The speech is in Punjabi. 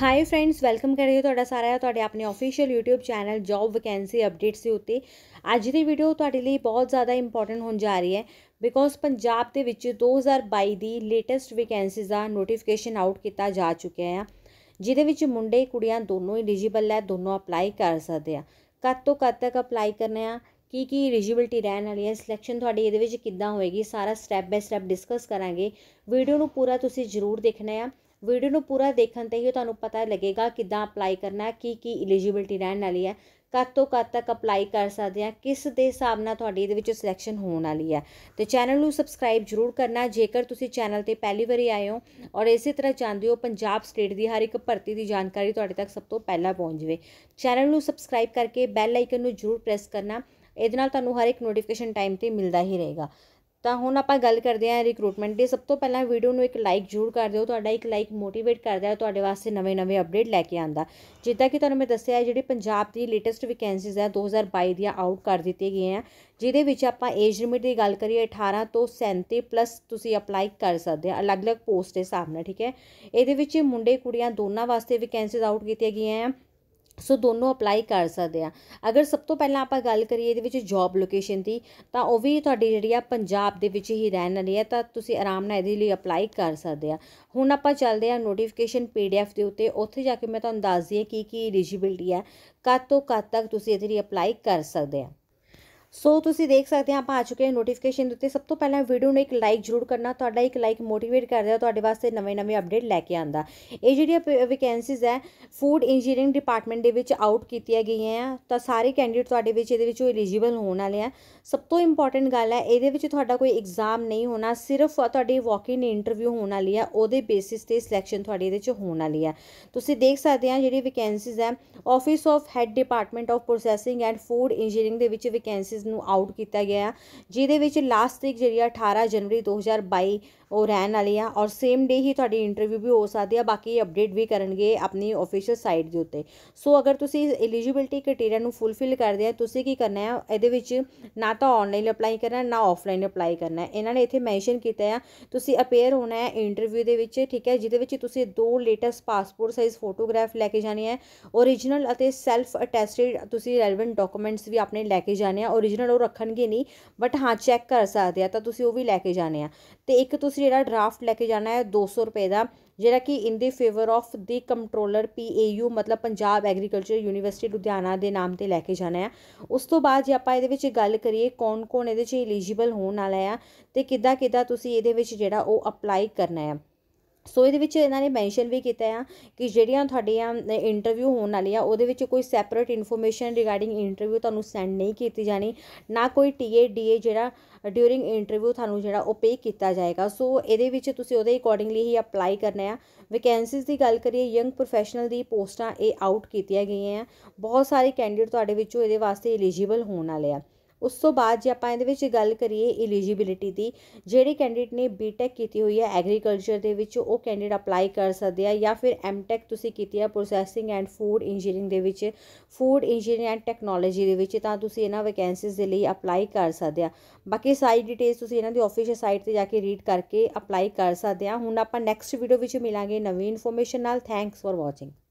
ਹਾਈ ਫਰੈਂਡਸ ਵੈਲਕਮ ਕਰਦੇ ਹਾਂ ਤੁਹਾਡਾ ਸਾਰਿਆਂ ਦਾ ਤੁਹਾਡੇ ਆਪਣੇ official YouTube channel job vacancy updates ਦੇ ਉੱਤੇ ਅੱਜ ਦੀ ਵੀਡੀਓ ਤੁਹਾਡੇ ਲਈ ਬਹੁਤ ਜ਼ਿਆਦਾ ਇੰਪੋਰਟੈਂਟ ਹੋਣ ਜਾ ਰਹੀ ਹੈ ਬਿਕੋਜ਼ ਪੰਜਾਬ ਦੇ ਵਿੱਚ 2022 ਦੀ ਲੇਟੈਸਟ ਵੈਕੈਂਸੀਜ਼ ਦਾ ਨੋਟੀਫਿਕੇਸ਼ਨ ਆਊਟ ਕੀਤਾ ਜਾ ਚੁੱਕਿਆ ਹੈ ਜਿਹਦੇ ਵਿੱਚ ਮੁੰਡੇ ਕੁੜੀਆਂ ਦੋਨੋਂ ਐਲੀਜੀਬਲ ਹੈ ਦੋਨੋਂ ਅਪਲਾਈ ਕਰ ਸਕਦੇ ਆ ਕਦ ਤੋਂ ਕਦ ਤੱਕ ਅਪਲਾਈ ਕਰਨਾ ਆ ਕੀ ਕੀ ਐਲੀਜੀਬਿਲਟੀ ਰਹਿਣ ਵਾਲੀ ਹੈ ਸਿਲੈਕਸ਼ਨ ਤੁਹਾਡੀ ਇਹਦੇ ਵਿੱਚ ਕਿੱਦਾਂ ਹੋਏਗੀ ਸਾਰਾ ਸਟੈਪ ਬਾਈ ਸਟੈਪ ਡਿਸਕਸ ਕਰਾਂਗੇ ਵੀਡੀਓ ਨੂੰ ਪੂਰਾ ਤੁਸੀਂ ਜ਼ਰੂਰ ਦੇਖਣਾ ਆ ਵੀਡੀਓ ਨੂੰ ਪੂਰਾ ਦੇਖਣ ਤੇ ਹੀ ਤੁਹਾਨੂੰ ਪਤਾ ਲੱਗੇਗਾ ਕਿੱਦਾਂ ਅਪਲਾਈ ਕਰਨਾ ਹੈ ਕੀ ਕੀ ਐਲੀਜੀਬਿਲਟੀ ਰਹਿਣ ਵਾਲੀ ਹੈ ਕਦ ਤੋਂ ਕਦ ਤੱਕ ਅਪਲਾਈ ਕਰ ਸਕਦੇ ਆ ਕਿਸ ਦੇ ਹਿਸਾਬ ਨਾਲ ਤੁਹਾਡੀ ਇਹਦੇ ਵਿੱਚ ਸਿਲੈਕਸ਼ਨ ਹੋਣ ਵਾਲੀ ਹੈ ਤੇ ਚੈਨਲ ਨੂੰ ਸਬਸਕ੍ਰਾਈਬ ਜਰੂਰ ਕਰਨਾ ਜੇਕਰ ਤੁਸੀਂ ਚੈਨਲ ਤੇ ਪਹਿਲੀ ਵਾਰੀ ਆਏ ਹੋ ਔਰ ਇਸੇ ਤਰ੍ਹਾਂ ਚਾਹੁੰਦੇ ਹੋ ਪੰਜਾਬ ਸਟੇਟ ਦੀ ਹਰ ਇੱਕ ਭਰਤੀ ਦੀ ਜਾਣਕਾਰੀ ਤੁਹਾਡੇ ਤੱਕ ਸਭ ਤੋਂ ਪਹਿਲਾਂ ਪਹੁੰਚ ਜਾਵੇ ਚੈਨਲ ਨੂੰ ਸਬਸਕ੍ਰਾਈਬ ਕਰਕੇ ਬੈਲ ਆਈਕਨ ਨੂੰ ਜਰੂਰ ਪ੍ਰੈਸ ਕਰਨਾ ਇਹਦੇ ਨਾਲ ਤੁਹਾਨੂੰ ਹਰ ਇੱਕ ਨੋਟੀਫਿਕੇਸ਼ਨ ਟਾਈਮ ਤੇ ਮਿਲਦਾ ਹੀ ਰਹੇਗਾ ਤਾਂ ਹੁਣ ਆਪਾਂ ਗੱਲ ਕਰਦੇ ਆਂ ਰਿਕਰੂਟਮੈਂਟ ਦੀ ਸਭ ਤੋਂ ਪਹਿਲਾਂ ਵੀਡੀਓ ਨੂੰ ਇੱਕ ਲਾਈਕ ਜ਼ਰੂਰ ਕਰ ਦਿਓ ਤੁਹਾਡਾ ਇੱਕ ਲਾਈਕ ਮੋਟੀਵੇਟ ਕਰਦਾ ਹੈ ਤੁਹਾਡੇ ਵਾਸਤੇ ਨਵੇਂ-ਨਵੇਂ ਅਪਡੇਟ ਲੈ ਕੇ ਆਂਦਾ ਜਿੱਦਾਂ ਕਿ ਤੁਹਾਨੂੰ ਮੈਂ ਦੱਸਿਆ ਜਿਹੜੀ ਪੰਜਾਬ ਦੀ ਲੇਟੈਸਟ ਵੈਕੈਂਸੀਜ਼ ਹੈ 2022 ਦੀਆਂ ਆਊਟ ਕਰ ਦਿੱਤੀਆਂ ਗਈਆਂ ਜਿਹਦੇ ਵਿੱਚ ਆਪਾਂ ਏਜ ਲਿਮਿਟ ਦੀ ਗੱਲ ਕਰੀਏ 18 ਤੋਂ 37 ਪਲੱਸ ਤੁਸੀਂ ਅਪਲਾਈ ਕਰ ਸਕਦੇ ਆ ਅਲੱਗ-ਅਲੱਗ ਪੋਸਟ ਦੇ ਸਾਹਮਣੇ ਠੀਕ ਹੈ ਇਹਦੇ ਵਿੱਚ ਮੁੰਡੇ ਕੁੜੀਆਂ ਦੋਨਾਂ ਵਾਸਤੇ ਵੈਕੈਂਸੀਜ਼ ਆਊਟ ਕੀਤੀਆਂ ਗਈਆਂ ਆ ਸੋ ਦੋਨੋਂ ਅਪਲਾਈ ਕਰ ਸਕਦੇ ਆ ਅਗਰ ਸਭ ਤੋਂ ਪਹਿਲਾਂ ਆਪਾਂ ਗੱਲ ਕਰੀਏ ਇਹਦੇ ਵਿੱਚ ਜੌਬ ਲੋਕੇਸ਼ਨ ਦੀ ਤਾਂ ਉਹ ਵੀ ਤੁਹਾਡੀ ਜਿਹੜੀ ਆ ਪੰਜਾਬ ਦੇ ਵਿੱਚ ਹੀ ਰਹਿਣ ਵਾਲੀ ਹੈ ਤਾਂ ਤੁਸੀਂ ਆਰਾਮ ਨਾਲ ਇਹਦੇ ਲਈ ਅਪਲਾਈ ਕਰ ਸਕਦੇ ਆ ਹੁਣ ਆਪਾਂ ਚੱਲਦੇ ਆ ਨੋਟੀਫਿਕੇਸ਼ਨ ਪੀਡੀਐਫ ਦੇ ਉੱਤੇ ਉੱਥੇ ਜਾ ਕੇ ਮੈਂ ਤੁਹਾਨੂੰ ਦੱਸ ਦਈਏ ਕੀ ਕੀ ਐਲੀਜੀਬਿਲਟੀ ਹੈ ਕਦ ਤੋਂ ਕਦ ਤੱਕ ਤੁਸੀਂ ਇਹਦੇ ਲਈ ਅਪਲਾਈ ਕਰ ਸਕਦੇ ਆ ਸੋ ਤੁਸੀਂ ਦੇਖ ਸਕਦੇ ਆ ਆਪਾਂ ਆ ਚੁੱਕੇ ਹਾਂ ਨੋਟੀਫਿਕੇਸ਼ਨ ਦੇ ਉੱਤੇ ਸਭ ਤੋਂ ਪਹਿਲਾਂ ਵੀਡੀਓ ਨੂੰ ਇੱਕ ਲਾਈਕ ਜ਼ਰੂਰ ਕਰਨਾ ਤੁਹਾਡਾ ਇੱਕ ਲਾਈਕ ਮੋਟੀਵੇਟ ਕਰਦਾ ਤੁਹਾਡੇ ਵਾਸਤੇ ਨਵੇਂ-ਨਵੇਂ ਅਪਡੇਟ ਲੈ ਕੇ ਆਂਦਾ ਇਹ ਜਿਹੜੀਆਂ ਵੈਕੈਂਸੀਜ਼ ਹੈ ਫੂਡ ਇੰਜੀਨੀਅਰਿੰਗ ਡਿਪਾਰਟਮੈਂਟ ਦੇ ਵਿੱਚ ਆਊਟ ਕੀਤੀਆਂ ਗਈਆਂ ਆ ਤਾਂ ਸਾਰੇ ਕੈਂਡੀਡੇਟ ਤੁਹਾਡੇ ਵਿੱਚ ਇਹਦੇ ਵਿੱਚੋਂ ਐਲੀਜੀਬਲ ਹੋਣ ਵਾਲੇ ਆ ਸਭ ਤੋਂ ਇੰਪੋਰਟੈਂਟ ਗੱਲ ਹੈ ਇਹਦੇ ਵਿੱਚ ਤੁਹਾਡਾ ਕੋਈ ਐਗਜ਼ਾਮ ਨਹੀਂ ਹੋਣਾ ਸਿਰਫ ਤੁਹਾਡੀ ਵਾਕ-ਇਨ ਇੰਟਰਵਿਊ ਹੋਣ ਵਾਲੀ ਆ ਉਹਦੇ ਬੇਸਿਸ ਤੇ ਸਿਲੈਕਸ਼ਨ ਤੁਹਾਡੀ ਇਹਦੇ ਵਿੱਚ ਹੋਣ ਵਾਲੀ ਆ ਤੁਸੀਂ ਦੇਖ ਸਕਦੇ ਆ ਜਿਹੜੀ ਵੈਕੈਂਸੀਜ਼ ਹੈ office of head department of processing and food engineering ਦੇ ਵਿੱਚ ਵੈਕੈਂਸੀ ਕੇਸਿਸ ਨੂੰ ਆਊਟ ਕੀਤਾ ਗਿਆ ਹੈ ਜਿਹਦੇ ਵਿੱਚ ਲਾਸਟ ਤਰੀਕ ਜਿਹੜੀ ਆ 18 ਜਨਵਰੀ 2022 ਉਹ ਰਹਿਣ ਵਾਲੀ ਆ ਔਰ ਸੇਮ ਡੇ ਹੀ ਤੁਹਾਡੀ ਇੰਟਰਵਿਊ ਵੀ ਹੋ ਸਕਦੀ ਆ ਬਾਕੀ ਅਪਡੇਟ ਵੀ ਕਰਨਗੇ ਆਪਣੀ ਅਫੀਸ਼ੀਅਲ ਸਾਈਟ ਦੇ ਉੱਤੇ ਸੋ ਅਗਰ ਤੁਸੀਂ ਐਲੀਜੀਬਿਲਟੀ ਕ੍ਰਾਈਟੇਰੀਆ ਨੂੰ ਫੁੱਲਫਿਲ ਕਰਦੇ ਆ ਤੁਸੀਂ ਕੀ ਕਰਨਾ ਹੈ ਇਹਦੇ ਵਿੱਚ ਨਾ ਤਾਂ ਆਨਲਾਈਨ ਅਪਲਾਈ ਕਰਨਾ ਨਾ ਆਫਲਾਈਨ ਅਪਲਾਈ ਕਰਨਾ ਇਹਨਾਂ ਨੇ ਇੱਥੇ ਮੈਂਸ਼ਨ ਕੀਤਾ ਆ ਤੁਸੀਂ ਅਪੀਅਰ ਹੋਣਾ ਹੈ ਇੰਟਰਵਿਊ ਦੇ ਵਿੱਚ ਠੀਕ ਹੈ ਜਿਹਦੇ ਵਿੱਚ ਤੁਸੀਂ ਦੋ ਲੇਟੈਸਟ ਪਾਸਪੋਰਟ ਸਾਈਜ਼ ਫੋਟੋਗ੍ਰਾਫ ਲੈ ਕੇ ਜਾਣੀ ਹੈ origignal ਅਤੇ ਸੈਲਫ ਅਟੈਸਟਡ ਤੁਸੀਂ ਰੈਲੇਵੈਂਟ ਡਾਕੂਮੈਂਟਸ ਵੀ ਆਪਣੇ ਲੈ ਕੇ ਜਾਣੇ ਆ ਔਰ ਓਰੀਜਨਲ ਉਹ ਰੱਖਣਗੇ ਨਹੀਂ ਬਟ ਹਾਂ ਚੈੱਕ ਕਰ ਸਕਦੇ ਆ ਤਾਂ ਤੁਸੀਂ ਉਹ ਵੀ ਲੈ ਕੇ ਜਾਣੇ ਆ ਤੇ ਇੱਕ ਤੁਸੀਂ ਜਿਹੜਾ ਡਰਾਫਟ ਲੈ ਕੇ ਜਾਣਾ ਹੈ 200 ਰੁਪਏ ਦਾ ਜਿਹੜਾ ਕਿ in the favour of the controller PAU ਮਤਲਬ ਪੰਜਾਬ ਐਗਰੀਕਲਚਰ ਯੂਨੀਵਰਸਿਟੀ ਲੁਧਿਆਣਾ ਦੇ ਨਾਮ ਤੇ ਲੈ ਕੇ ਜਾਣਾ ਹੈ ਉਸ ਤੋਂ ਬਾਅਦ ਜੇ ਆਪਾਂ ਇਹਦੇ ਵਿੱਚ ਗੱਲ ਕਰੀਏ ਕੌਣ-ਕੌਣ ਇਹਦੇ ਵਿੱਚ ਐਲੀਜੀਬਲ ਹੋਣ ਵਾਲਾ ਆ ਤੇ ਕਿੱਦਾਂ ਕਿੱਦਾਂ ਤੁਸੀਂ ਇਹਦੇ ਵਿੱਚ ਜਿਹੜਾ ਉਹ ਅਪਲਾਈ ਕਰਨਾ ਹੈ ਸੋ ਇਹਦੇ ਵਿੱਚ ਇਹਨਾਂ ਨੇ ਮੈਂਸ਼ਨ ਵੀ ਕੀਤਾ ਆ ਕਿ ਜਿਹੜੀਆਂ ਤੁਹਾਡੀਆਂ ਇੰਟਰਵਿਊ ਹੋਣ ਵਾਲੀਆਂ ਉਹਦੇ ਵਿੱਚ ਕੋਈ ਸੈਪਰੇਟ ਇਨਫੋਰਮੇਸ਼ਨ ਰਿਗਾਰਡਿੰਗ ਇੰਟਰਵਿਊ ਤੁਹਾਨੂੰ ਸੈਂਡ ਨਹੀਂ ਕੀਤੀ ਜਾਣੀ ਨਾ ਕੋਈ ਟੀਏ ਡੀਏ ਜਿਹੜਾ ਡਿਊਰਿੰਗ ਇੰਟਰਵਿਊ ਤੁਹਾਨੂੰ ਜਿਹੜਾ ਉਹ ਪੇ ਕੀਤਾ ਜਾਏਗਾ ਸੋ ਇਹਦੇ ਵਿੱਚ ਤੁਸੀਂ ਉਹਦੇ ਅਕੋਰਡਿੰਗਲੀ ਹੀ ਅਪਲਾਈ ਕਰਨਾ ਆ ਵੈਕੈਂਸੀਜ਼ ਦੀ ਗੱਲ ਕਰੀਏ ਯੰਗ ਪ੍ਰੋਫੈਸ਼ਨਲ ਦੀ ਪੋਸਟਾਂ ਇਹ ਆਊਟ ਕੀਤੀਆਂ ਗਈਆਂ ਆ ਬਹੁਤ ਸਾਰੇ ਕੈਂਡੀਡੇਟ ਤੁਹਾਡੇ ਵਿੱਚੋਂ ਇਹਦੇ ਵਾਸਤੇ ਐਲੀਜੀਬਲ ਹੋਣ ਵਾਲੇ ਆ ਉਸ ਤੋਂ ਬਾਅਦ ਜੇ ਆਪਾਂ ਇਹਦੇ ਵਿੱਚ ਗੱਲ ਕਰੀਏ ਐਲੀਜੀਬਿਲਟੀ ਦੀ ਜਿਹੜੇ ਕੈਂਡੀਡੇਟ ਨੇ ਬੀਟੈਕ ਕੀਤੀ ਹੋਈ ਹੈ ਐਗਰੀਕਲਚਰ ਦੇ ਵਿੱਚ ਉਹ ਕੈਂਡੀਡੇਟ ਅਪਲਾਈ ਕਰ ਸਕਦੇ ਆ ਜਾਂ ਫਿਰ ਐਮਟੈਕ ਤੁਸੀਂ ਕੀਤੀ ਆ ਪ੍ਰੋਸੈਸਿੰਗ ਐਂਡ ਫੂਡ ਇੰਜੀਨੀਅਰਿੰਗ ਦੇ ਵਿੱਚ ਫੂਡ ਇੰਜੀਨੀਅਰਿੰਗ ਐਂਡ ਟੈਕਨੋਲੋਜੀ ਦੇ ਵਿੱਚ ਤਾਂ ਤੁਸੀਂ ਇਹਨਾਂ ਵੈਕੈਂਸੀਜ਼ ਦੇ ਲਈ ਅਪਲਾਈ ਕਰ ਸਕਦੇ ਆ ਬਾਕੀ ਸਾਰੀ ਡਿਟੇਲਸ ਤੁਸੀਂ ਇਹਨਾਂ ਦੀ ਆਫੀਸ਼ੀਅਲ ਸਾਈਟ ਤੇ ਜਾ ਕੇ ਰੀਡ ਕਰਕੇ ਅਪਲਾਈ ਕਰ ਸਕਦੇ ਆ ਹੁਣ ਆਪਾਂ ਨੈਕਸਟ ਵੀਡੀਓ ਵਿੱਚ ਮਿਲਾਂਗੇ ਨਵੀਂ ਇਨਫੋਰਮੇਸ਼ਨ ਨਾਲ ਥੈਂਕਸ ਫॉर ਵਾਚਿੰਗ